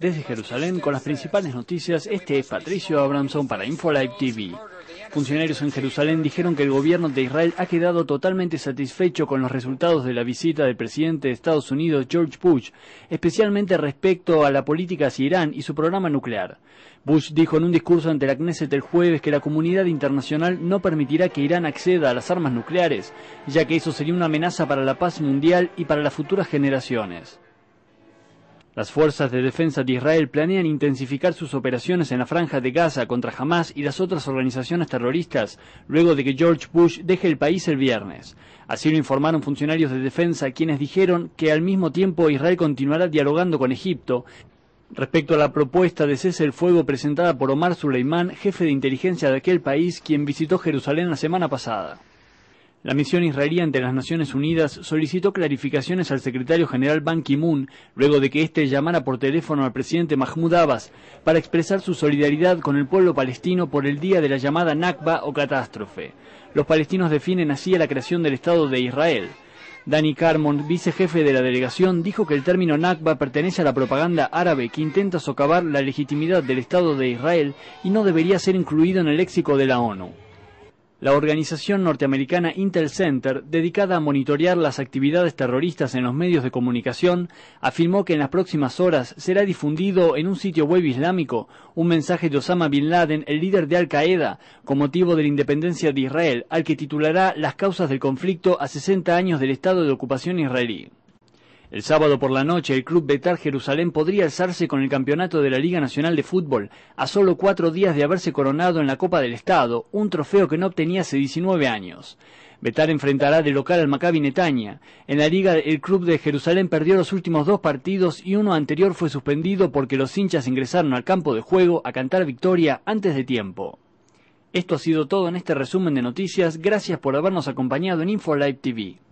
Desde Jerusalén, con las principales noticias, este es Patricio Abramson para InfoLive TV. Funcionarios en Jerusalén dijeron que el gobierno de Israel ha quedado totalmente satisfecho con los resultados de la visita del presidente de Estados Unidos, George Bush, especialmente respecto a la política hacia Irán y su programa nuclear. Bush dijo en un discurso ante la Knesset el jueves que la comunidad internacional no permitirá que Irán acceda a las armas nucleares, ya que eso sería una amenaza para la paz mundial y para las futuras generaciones. Las fuerzas de defensa de Israel planean intensificar sus operaciones en la franja de Gaza contra Hamas y las otras organizaciones terroristas luego de que George Bush deje el país el viernes. Así lo informaron funcionarios de defensa quienes dijeron que al mismo tiempo Israel continuará dialogando con Egipto Respecto a la propuesta de cese el fuego presentada por Omar Suleimán, jefe de inteligencia de aquel país, quien visitó Jerusalén la semana pasada. La misión israelí ante las Naciones Unidas solicitó clarificaciones al secretario general Ban Ki-moon luego de que éste llamara por teléfono al presidente Mahmoud Abbas para expresar su solidaridad con el pueblo palestino por el día de la llamada Nakba o catástrofe. Los palestinos definen así a la creación del Estado de Israel. Danny Carmon, vicejefe de la delegación, dijo que el término Nakba pertenece a la propaganda árabe que intenta socavar la legitimidad del Estado de Israel y no debería ser incluido en el léxico de la ONU la organización norteamericana Intel Center, dedicada a monitorear las actividades terroristas en los medios de comunicación, afirmó que en las próximas horas será difundido en un sitio web islámico un mensaje de Osama Bin Laden, el líder de Al-Qaeda, con motivo de la independencia de Israel, al que titulará Las causas del conflicto a 60 años del estado de ocupación israelí. El sábado por la noche, el Club Betar Jerusalén podría alzarse con el campeonato de la Liga Nacional de Fútbol, a solo cuatro días de haberse coronado en la Copa del Estado, un trofeo que no obtenía hace 19 años. Betar enfrentará de local al Maccabi Netanya. En la liga, el club de Jerusalén perdió los últimos dos partidos y uno anterior fue suspendido porque los hinchas ingresaron al campo de juego a cantar victoria antes de tiempo. Esto ha sido todo en este resumen de noticias. Gracias por habernos acompañado en InfoLive TV.